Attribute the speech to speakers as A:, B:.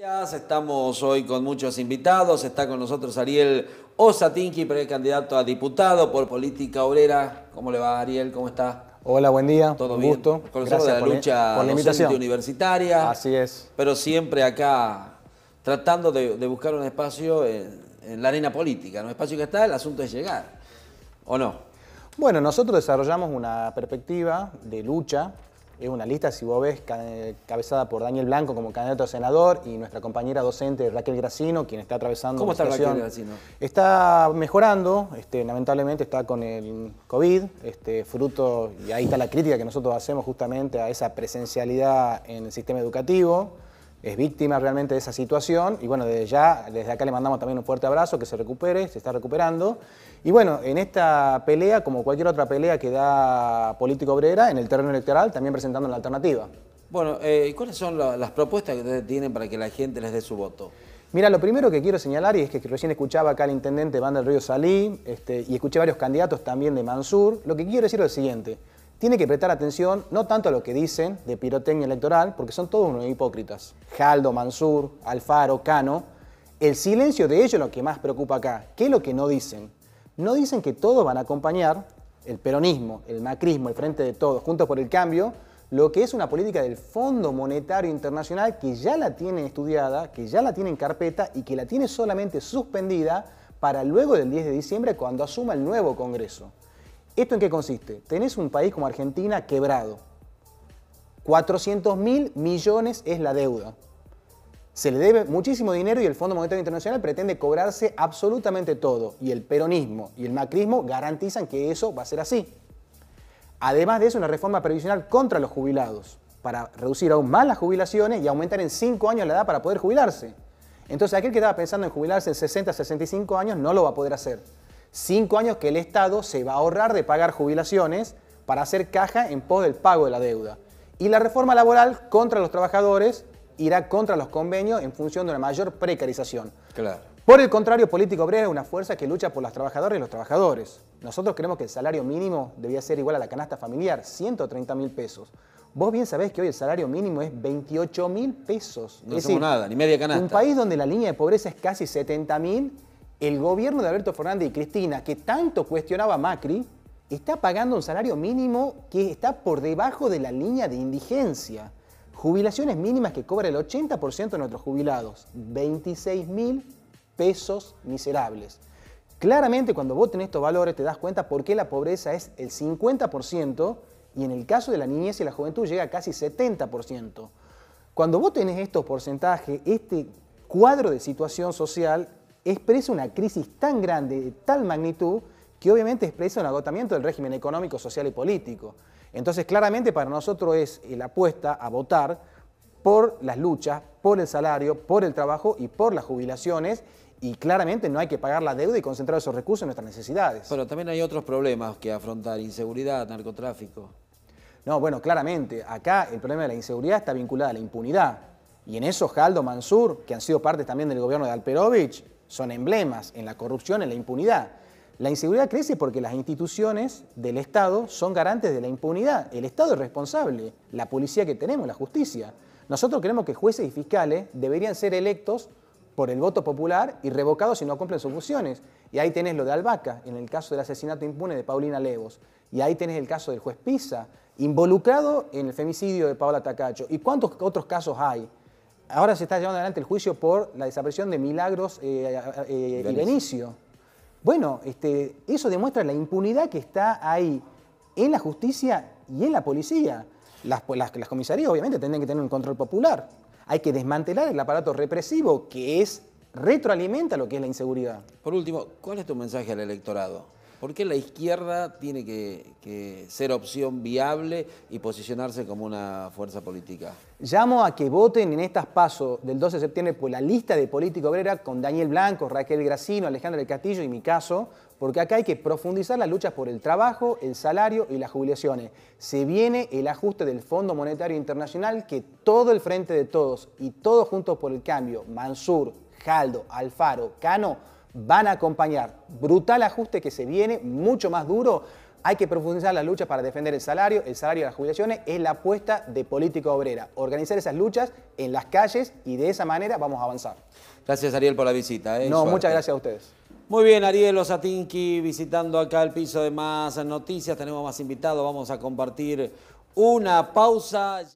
A: Estamos hoy con muchos invitados. Está con nosotros Ariel Osatinki, candidato a diputado por Política Obrera. ¿Cómo le va, Ariel? ¿Cómo está?
B: Hola, buen día.
A: Todo bien? gusto. Con la lucha por la universitaria. Así es. Pero siempre acá tratando de, buscar un espacio en, la arena política. En un espacio que está, el asunto es llegar. ¿O no? Bueno, nosotros desarrollamos una perspectiva de
B: lucha es una lista, si vos ves, cabezada por Daniel Blanco como candidato a senador y nuestra compañera docente Raquel Gracino, quien está atravesando... ¿Cómo está Raquel Gracino? Está mejorando, este, lamentablemente está con el COVID, este, fruto, y ahí está la crítica que nosotros hacemos justamente a esa presencialidad en el sistema educativo es víctima realmente de esa situación y bueno, desde ya, desde acá le mandamos también un fuerte abrazo, que se recupere, se está recuperando. Y bueno, en esta pelea, como cualquier otra pelea que da político obrera, en el terreno electoral también presentando la alternativa.
A: Bueno, eh, ¿cuáles son las propuestas que ustedes tienen para que la gente les dé su voto?
B: Mira, lo primero que quiero señalar, y es que recién escuchaba acá al intendente Van del Río Salí, este, y escuché varios candidatos también de Mansur, lo que quiero decir es lo siguiente tiene que prestar atención no tanto a lo que dicen de pirotecnia electoral, porque son todos unos hipócritas. Jaldo, Mansur, Alfaro, Cano. El silencio de ellos es lo que más preocupa acá. ¿Qué es lo que no dicen? No dicen que todos van a acompañar el peronismo, el macrismo, el frente de todos, juntos por el cambio, lo que es una política del Fondo Monetario Internacional que ya la tienen estudiada, que ya la tienen en carpeta y que la tiene solamente suspendida para luego del 10 de diciembre cuando asuma el nuevo Congreso. ¿Esto en qué consiste? Tenés un país como Argentina quebrado. 400 mil millones es la deuda. Se le debe muchísimo dinero y el FMI pretende cobrarse absolutamente todo. Y el peronismo y el macrismo garantizan que eso va a ser así. Además de eso, una reforma previsional contra los jubilados, para reducir aún más las jubilaciones y aumentar en 5 años la edad para poder jubilarse. Entonces aquel que estaba pensando en jubilarse en 60, 65 años no lo va a poder hacer. Cinco años que el Estado se va a ahorrar de pagar jubilaciones para hacer caja en pos del pago de la deuda. Y la reforma laboral contra los trabajadores irá contra los convenios en función de una mayor precarización. Claro. Por el contrario, Político Obrero es una fuerza que lucha por las trabajadoras y los trabajadores. Nosotros creemos que el salario mínimo debía ser igual a la canasta familiar, 130 mil pesos. Vos bien sabés que hoy el salario mínimo es 28 mil pesos. No es nada, ni media canasta. Un país donde la línea de pobreza es casi 70 mil el gobierno de Alberto Fernández y Cristina, que tanto cuestionaba Macri, está pagando un salario mínimo que está por debajo de la línea de indigencia. Jubilaciones mínimas que cobra el 80% de nuestros jubilados. 26 mil pesos miserables. Claramente cuando voten estos valores te das cuenta por qué la pobreza es el 50% y en el caso de la niñez y la juventud llega a casi 70%. Cuando voten estos porcentajes, este cuadro de situación social expresa una crisis tan grande, de tal magnitud, que obviamente expresa un agotamiento del régimen económico, social y político. Entonces, claramente para nosotros es la apuesta a votar por las luchas, por el salario, por el trabajo y por las jubilaciones. Y claramente no hay que pagar la deuda y concentrar esos recursos en nuestras
A: necesidades. Pero también hay otros problemas que afrontar, inseguridad, narcotráfico. No, bueno, claramente, acá el problema de la inseguridad está vinculado a la impunidad. Y en eso Jaldo Mansur,
B: que han sido parte también del gobierno de Alperovich, son emblemas en la corrupción, en la impunidad. La inseguridad crece porque las instituciones del Estado son garantes de la impunidad. El Estado es responsable, la policía que tenemos, la justicia. Nosotros creemos que jueces y fiscales deberían ser electos por el voto popular y revocados si no cumplen sus funciones. Y ahí tenés lo de Albaca, en el caso del asesinato impune de Paulina Levos. Y ahí tenés el caso del juez Pisa, involucrado en el femicidio de Paola Tacacho. ¿Y cuántos otros casos hay? ahora se está llevando adelante el juicio por la desaparición de Milagros eh, eh, eh, y Benicio. Bueno, este, eso demuestra la impunidad que está ahí en la justicia y en la policía. Las, las comisarías obviamente tendrían que tener un control popular. Hay que desmantelar el aparato
A: represivo que es retroalimenta lo que es la inseguridad. Por último, ¿cuál es tu mensaje al electorado? ¿Por qué la izquierda tiene que, ser opción viable y posicionarse como una fuerza política?
B: Llamo a que voten en estas pasos del 12 de septiembre por la lista de política obrera con Daniel Blanco, Raquel Gracino, Alejandro del Castillo y mi caso, porque acá hay que profundizar las luchas por el trabajo, el salario y las jubilaciones. Se viene el ajuste del Fondo Monetario Internacional que todo el frente de todos y todos juntos por el cambio, Mansur, Jaldo, Alfaro, Cano, van a acompañar. Brutal ajuste que se viene, mucho más duro. Hay que profundizar las luchas para defender el salario, el salario de las jubilaciones es la apuesta de política obrera. Organizar esas luchas en las calles y de esa manera
A: vamos a avanzar. Gracias Ariel por la visita. ¿eh? No, muchas gracias a ustedes. Muy bien, Ariel Osatinki visitando acá el piso de más noticias. Tenemos más invitados, vamos a compartir una pausa.